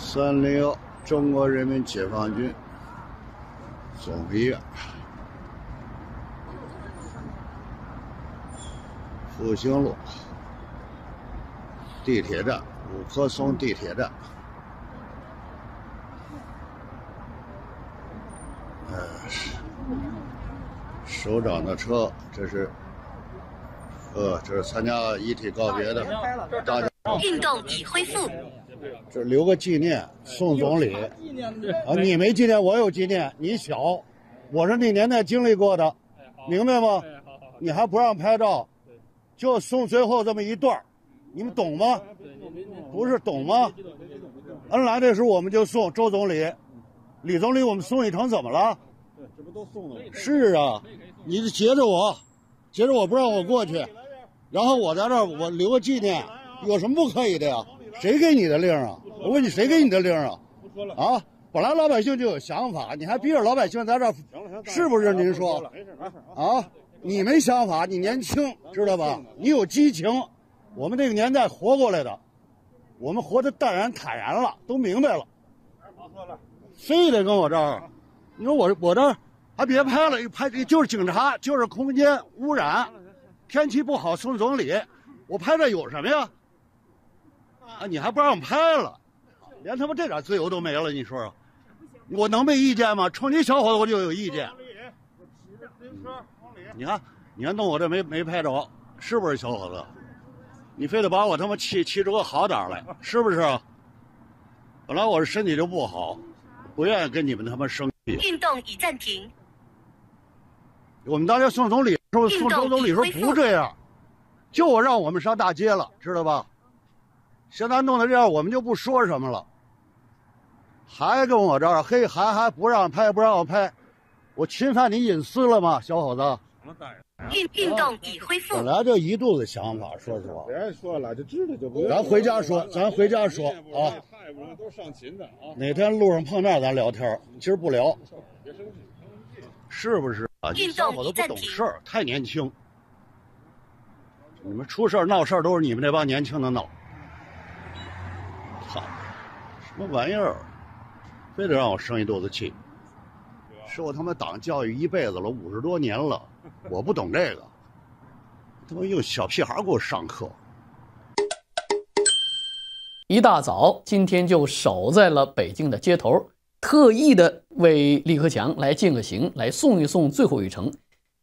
三零幺中国人民解放军总医院，复兴路地铁站，五棵松地铁站。嗯，首长的车，这是，呃，这是参加遗体告别的，大家。运动已恢复。这留个纪念，送总理。啊，你没纪念，我有纪念。你小，我是那年代经历过的，明白吗？你还不让拍照，就送最后这么一段你们懂吗？不是懂吗？恩来的时候我们就送周总理、李总理，我们送一程怎么了？对，这不都送了是啊，你截着我，截着我不让我过去，然后我在这儿我留个纪念，有什么不可以的呀？谁给你的令啊？我问你，谁给你的令啊？不说了啊！本来老百姓就有想法，你还逼着老百姓在这儿，是不是？您说，啊，你没想法，你年轻知道吧？你有激情，我们这个年代活过来的，我们活得淡然坦然了，都明白了。非得跟我这儿？你说我我这还别拍了，又拍就是警察，就是空间污染，天气不好送总理，我拍这有什么呀？啊，你还不让拍了，连他妈这点自由都没了，你说说，我能没意见吗？冲你小伙子我就有意见。你看，你看，弄我这没没拍着，是不是小伙子？你非得把我他妈气气出个好点来，是不是？本来我这身体就不好，不愿意跟你们他妈生气。运动已暂停。我们当年送总理时候，送周总理时候不这样，就我让我们上大街了，知道吧？现在弄的这样，我们就不说什么了。还跟我这儿，嘿，还还不让拍，不让我拍，我侵犯你隐私了吗，小伙子？运动已恢复。本来就一肚子想法，说实话。别说了，就知道就不。咱回家说，咱回家说啊。太不都上的啊。哪天路上碰面，咱聊天。今儿不聊。别生气。是不是？运动我都不懂。儿，太年轻。你们出事儿闹事儿都是你们那帮年轻的闹。什么玩意儿！非得让我生一肚子气！受他妈党教育一辈子了，五十多年了，我不懂这个。他妈又小屁孩给我上课！一大早，今天就守在了北京的街头，特意的为李克强来进个行，来送一送最后一程。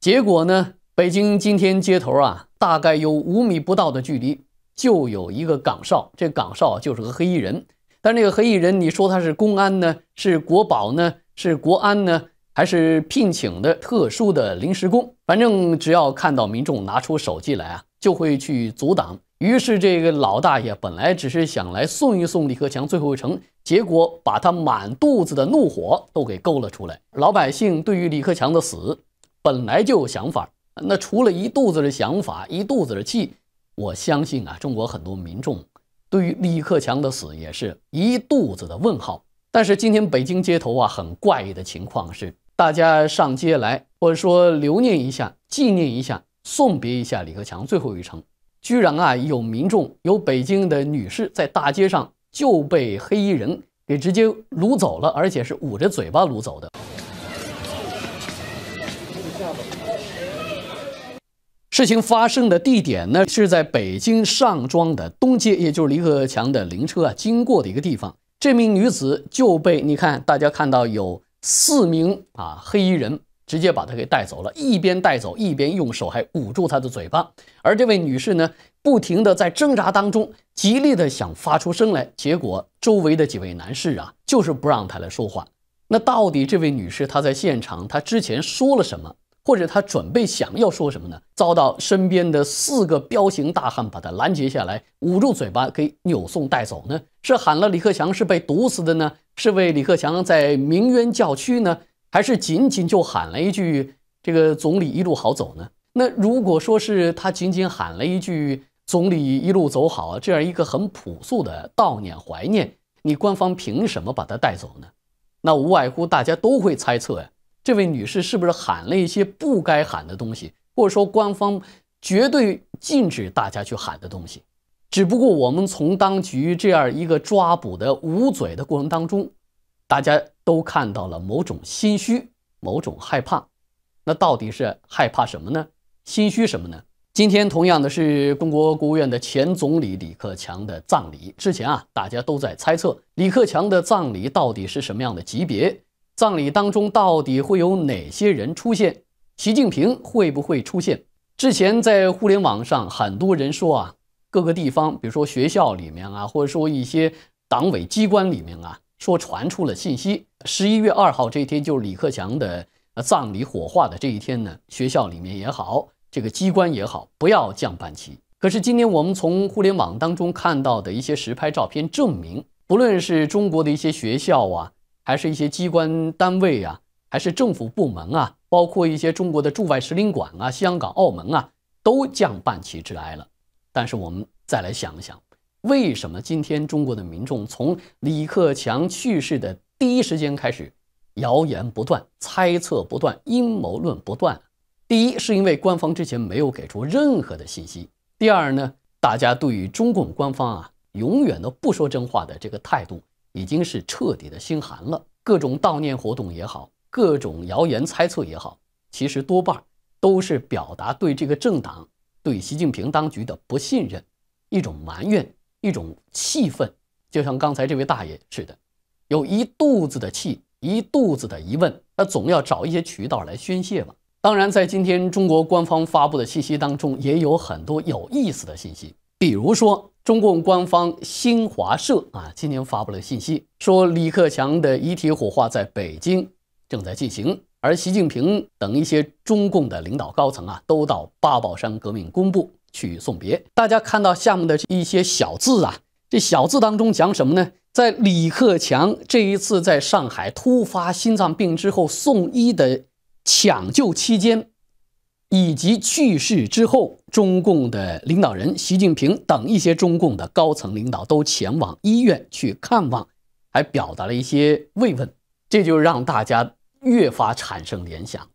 结果呢，北京今天街头啊，大概有五米不到的距离，就有一个岗哨。这岗哨就是个黑衣人。但这个黑衣人，你说他是公安呢，是国宝呢，是国安呢，还是聘请的特殊的临时工？反正只要看到民众拿出手机来啊，就会去阻挡。于是这个老大爷本来只是想来送一送李克强最后一程，结果把他满肚子的怒火都给勾了出来。老百姓对于李克强的死本来就有想法，那除了一肚子的想法，一肚子的气，我相信啊，中国很多民众。对于李克强的死也是一肚子的问号，但是今天北京街头啊很怪异的情况是，大家上街来，或者说留念一下、纪念一下、送别一下李克强最后一程，居然啊有民众、有北京的女士在大街上就被黑衣人给直接掳走了，而且是捂着嘴巴掳走的。事情发生的地点呢，是在北京上庄的东街，也就是李克强的灵车啊经过的一个地方。这名女子就被你看，大家看到有四名啊黑衣人直接把她给带走了，一边带走一边用手还捂住她的嘴巴。而这位女士呢，不停的在挣扎当中，极力的想发出声来，结果周围的几位男士啊，就是不让她来说话。那到底这位女士她在现场，她之前说了什么？或者他准备想要说什么呢？遭到身边的四个彪形大汉把他拦截下来，捂住嘴巴，给扭送带走呢？是喊了李克强是被毒死的呢？是为李克强在鸣冤叫屈呢？还是仅仅就喊了一句“这个总理一路好走”呢？那如果说是他仅仅喊了一句“总理一路走好”这样一个很朴素的悼念怀念，你官方凭什么把他带走呢？那无外乎大家都会猜测呀。这位女士是不是喊了一些不该喊的东西，或者说官方绝对禁止大家去喊的东西？只不过我们从当局这样一个抓捕的捂嘴的过程当中，大家都看到了某种心虚、某种害怕。那到底是害怕什么呢？心虚什么呢？今天同样的是中国国务院的前总理李克强的葬礼。之前啊，大家都在猜测李克强的葬礼到底是什么样的级别。葬礼当中到底会有哪些人出现？习近平会不会出现？之前在互联网上，很多人说啊，各个地方，比如说学校里面啊，或者说一些党委机关里面啊，说传出了信息，十一月二号这一天就是李克强的葬礼火化的这一天呢？学校里面也好，这个机关也好，不要降半旗。可是今天我们从互联网当中看到的一些实拍照片证明，不论是中国的一些学校啊。还是一些机关单位啊，还是政府部门啊，包括一些中国的驻外使领馆啊、香港、澳门啊，都降半旗致哀了。但是我们再来想一想，为什么今天中国的民众从李克强去世的第一时间开始，谣言不断、猜测不断、阴谋论不断？第一是因为官方之前没有给出任何的信息；第二呢，大家对于中共官方啊永远都不说真话的这个态度。已经是彻底的心寒了。各种悼念活动也好，各种谣言猜测也好，其实多半都是表达对这个政党、对习近平当局的不信任，一种埋怨，一种气愤。就像刚才这位大爷似的，有一肚子的气，一肚子的疑问，他总要找一些渠道来宣泄嘛。当然，在今天中国官方发布的信息当中，也有很多有意思的信息，比如说。中共官方新华社啊，今天发布了信息，说李克强的遗体火化在北京正在进行，而习近平等一些中共的领导高层啊，都到八宝山革命公墓去送别。大家看到下面的一些小字啊，这小字当中讲什么呢？在李克强这一次在上海突发心脏病之后送医的抢救期间。以及去世之后，中共的领导人习近平等一些中共的高层领导都前往医院去看望，还表达了一些慰问，这就让大家越发产生联想了。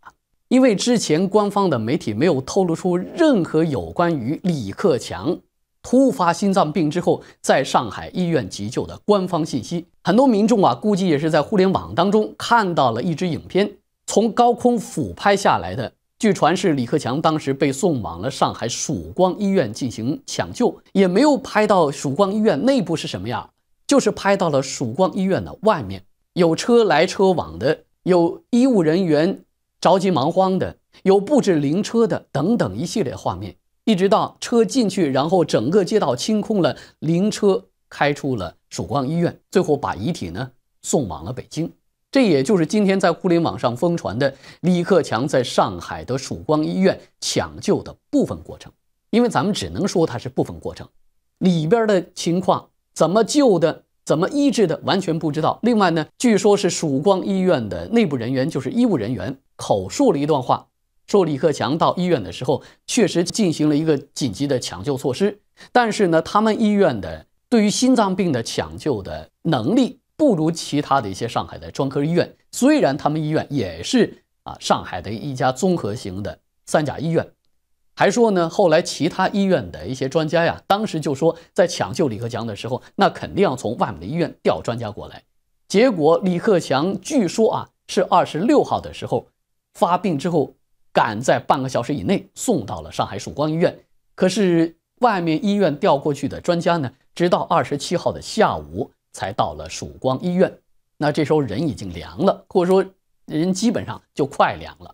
因为之前官方的媒体没有透露出任何有关于李克强突发心脏病之后在上海医院急救的官方信息，很多民众啊，估计也是在互联网当中看到了一支影片，从高空俯拍下来的。据传是李克强当时被送往了上海曙光医院进行抢救，也没有拍到曙光医院内部是什么样，就是拍到了曙光医院的外面，有车来车往的，有医务人员着急忙慌的，有布置灵车的等等一系列画面，一直到车进去，然后整个街道清空了，灵车开出了曙光医院，最后把遗体呢送往了北京。这也就是今天在互联网上疯传的李克强在上海的曙光医院抢救的部分过程，因为咱们只能说它是部分过程，里边的情况怎么救的、怎么医治的，完全不知道。另外呢，据说是曙光医院的内部人员，就是医务人员口述了一段话，说李克强到医院的时候确实进行了一个紧急的抢救措施，但是呢，他们医院的对于心脏病的抢救的能力。不如其他的一些上海的专科医院，虽然他们医院也是啊，上海的一家综合型的三甲医院，还说呢。后来其他医院的一些专家呀，当时就说在抢救李克强的时候，那肯定要从外面的医院调专家过来。结果李克强据说啊是二十六号的时候发病之后，赶在半个小时以内送到了上海曙光医院。可是外面医院调过去的专家呢，直到二十七号的下午。才到了曙光医院，那这时候人已经凉了，或者说人基本上就快凉了，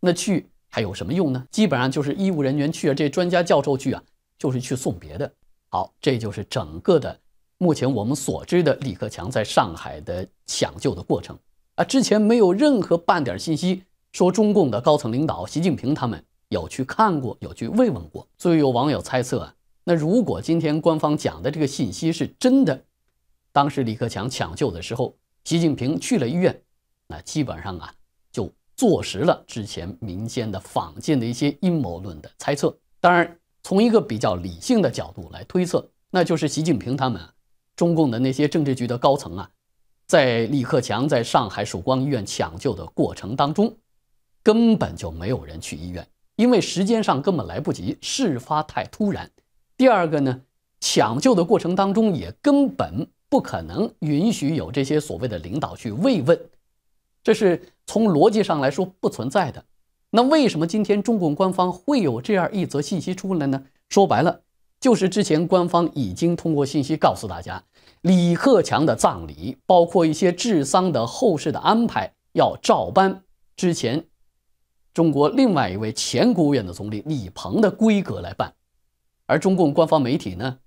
那去还有什么用呢？基本上就是医务人员去啊，这专家教授去啊，就是去送别的。好，这就是整个的目前我们所知的李克强在上海的抢救的过程啊。之前没有任何半点信息说中共的高层领导习近平他们有去看过，有去慰问过。所以有网友猜测啊，那如果今天官方讲的这个信息是真的？当时李克强抢救的时候，习近平去了医院，那基本上啊，就坐实了之前民间的坊间的一些阴谋论的猜测。当然，从一个比较理性的角度来推测，那就是习近平他们中共的那些政治局的高层啊，在李克强在上海曙光医院抢救的过程当中，根本就没有人去医院，因为时间上根本来不及，事发太突然。第二个呢？抢救的过程当中，也根本不可能允许有这些所谓的领导去慰问，这是从逻辑上来说不存在的。那为什么今天中共官方会有这样一则信息出来呢？说白了，就是之前官方已经通过信息告诉大家，李克强的葬礼包括一些治丧的后事的安排要照搬之前中国另外一位前国务院的总理李鹏的规格来办，而中共官方媒体呢？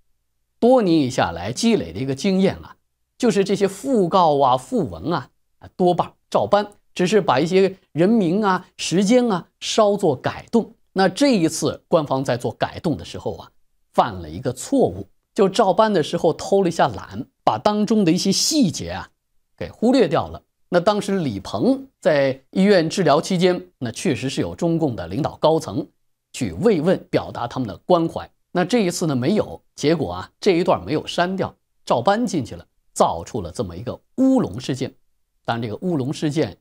多年以下来积累的一个经验啊，就是这些讣告啊、讣文啊，多半照搬，只是把一些人名啊、时间啊稍作改动。那这一次官方在做改动的时候啊，犯了一个错误，就照搬的时候偷了一下懒，把当中的一些细节啊给忽略掉了。那当时李鹏在医院治疗期间，那确实是有中共的领导高层去慰问，表达他们的关怀。那这一次呢？没有结果啊！这一段没有删掉，照搬进去了，造出了这么一个乌龙事件。但这个乌龙事件，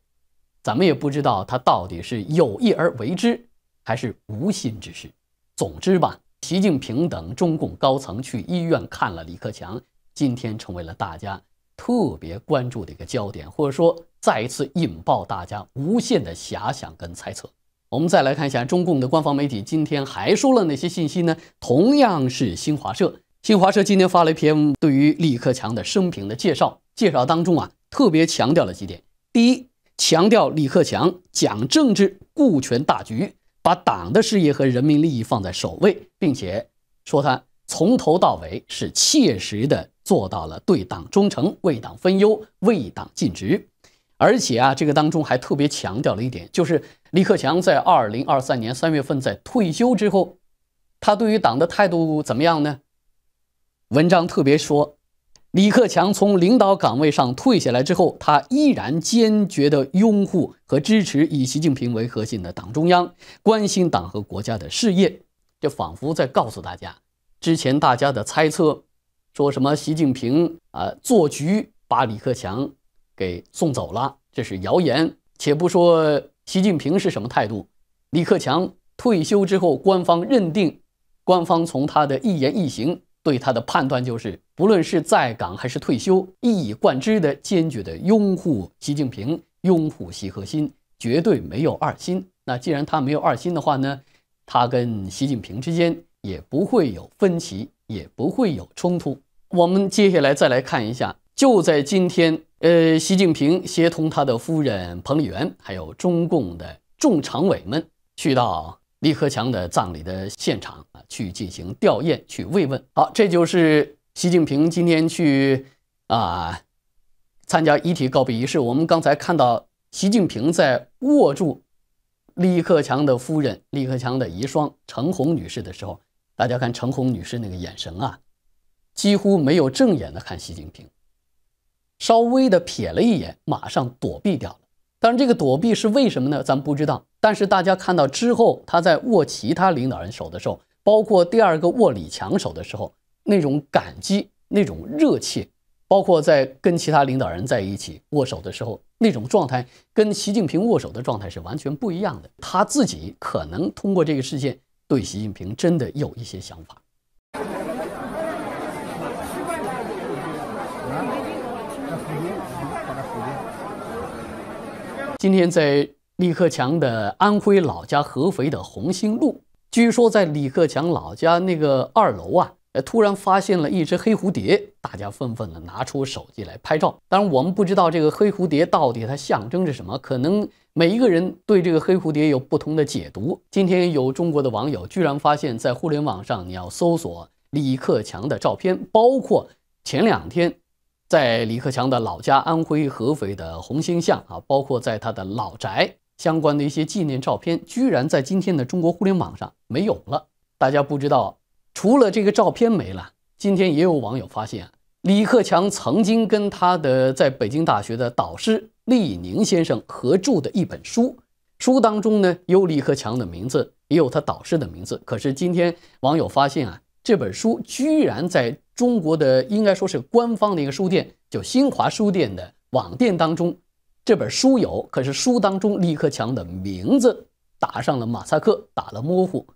咱们也不知道他到底是有意而为之，还是无心之失。总之吧，习近平等中共高层去医院看了李克强，今天成为了大家特别关注的一个焦点，或者说再一次引爆大家无限的遐想跟猜测。我们再来看一下中共的官方媒体今天还说了哪些信息呢？同样是新华社，新华社今天发了一篇对于李克强的生平的介绍，介绍当中啊特别强调了几点：第一，强调李克强讲政治、顾全大局，把党的事业和人民利益放在首位，并且说他从头到尾是切实的做到了对党忠诚、为党分忧、为党尽职。而且啊，这个当中还特别强调了一点，就是李克强在二零二三年三月份在退休之后，他对于党的态度怎么样呢？文章特别说，李克强从领导岗位上退下来之后，他依然坚决地拥护和支持以习近平为核心的党中央，关心党和国家的事业。这仿佛在告诉大家，之前大家的猜测，说什么习近平啊做局把李克强。给送走了，这是谣言。且不说习近平是什么态度，李克强退休之后，官方认定，官方从他的一言一行对他的判断就是，不论是在岗还是退休，一以贯之的坚决的拥护习近平，拥护习核心，绝对没有二心。那既然他没有二心的话呢，他跟习近平之间也不会有分歧，也不会有冲突。我们接下来再来看一下，就在今天。呃，习近平协同他的夫人彭丽媛，还有中共的众常委们，去到李克强的葬礼的现场啊，去进行吊唁，去慰问。好，这就是习近平今天去啊参加遗体告别仪式。我们刚才看到习近平在握住李克强的夫人李克强的遗孀程红女士的时候，大家看程红女士那个眼神啊，几乎没有正眼的看习近平。稍微的瞥了一眼，马上躲避掉了。但是这个躲避是为什么呢？咱不知道。但是大家看到之后，他在握其他领导人手的时候，包括第二个握李强手的时候，那种感激、那种热切，包括在跟其他领导人在一起握手的时候，那种状态，跟习近平握手的状态是完全不一样的。他自己可能通过这个事件，对习近平真的有一些想法。今天在李克强的安徽老家合肥的红星路，据说在李克强老家那个二楼啊，呃，突然发现了一只黑蝴蝶，大家纷纷的拿出手机来拍照。当然，我们不知道这个黑蝴蝶到底它象征着什么，可能每一个人对这个黑蝴蝶有不同的解读。今天有中国的网友居然发现，在互联网上你要搜索李克强的照片，包括前两天。在李克强的老家安徽合肥的红星巷啊，包括在他的老宅相关的一些纪念照片，居然在今天的中国互联网上没有了。大家不知道，除了这个照片没了，今天也有网友发现，李克强曾经跟他的在北京大学的导师厉宁先生合著的一本书，书当中呢有李克强的名字，也有他导师的名字。可是今天网友发现啊。这本书居然在中国的应该说是官方的一个书店，就新华书店的网店当中，这本书有，可是书当中李克强的名字打上了马赛克，打了模糊。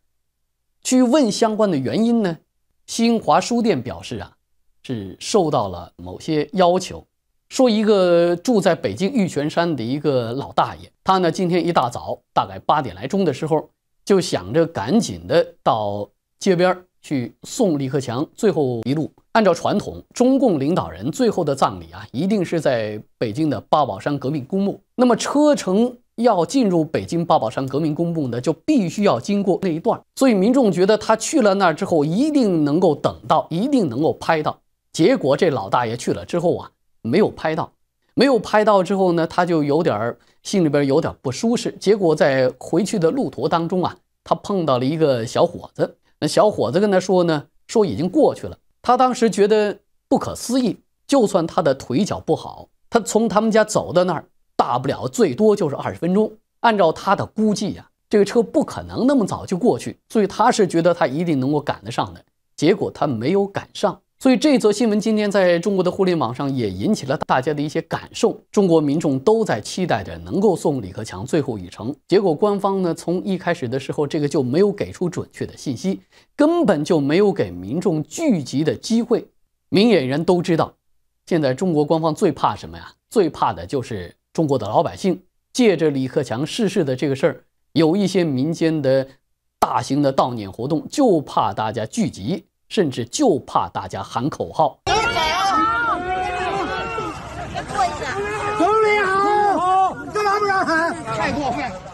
去问相关的原因呢？新华书店表示啊，是受到了某些要求，说一个住在北京玉泉山的一个老大爷，他呢今天一大早大概八点来钟的时候，就想着赶紧的到街边。去送李克强最后一路，按照传统，中共领导人最后的葬礼啊，一定是在北京的八宝山革命公墓。那么车程要进入北京八宝山革命公墓呢，就必须要经过那一段。所以民众觉得他去了那儿之后，一定能够等到，一定能够拍到。结果这老大爷去了之后啊，没有拍到，没有拍到之后呢，他就有点心里边有点不舒适。结果在回去的路途当中啊，他碰到了一个小伙子。那小伙子跟他说呢，说已经过去了。他当时觉得不可思议，就算他的腿脚不好，他从他们家走到那儿，大不了最多就是二十分钟。按照他的估计呀，这个车不可能那么早就过去，所以他是觉得他一定能够赶得上的。结果他没有赶上。所以这则新闻今天在中国的互联网上也引起了大家的一些感受。中国民众都在期待着能够送李克强最后一程，结果官方呢从一开始的时候这个就没有给出准确的信息，根本就没有给民众聚集的机会。明眼人都知道，现在中国官方最怕什么呀？最怕的就是中国的老百姓借着李克强逝世的这个事儿，有一些民间的大型的悼念活动，就怕大家聚集。甚至就怕大家喊口号。总理好，总理好，干吗不让喊？太过分。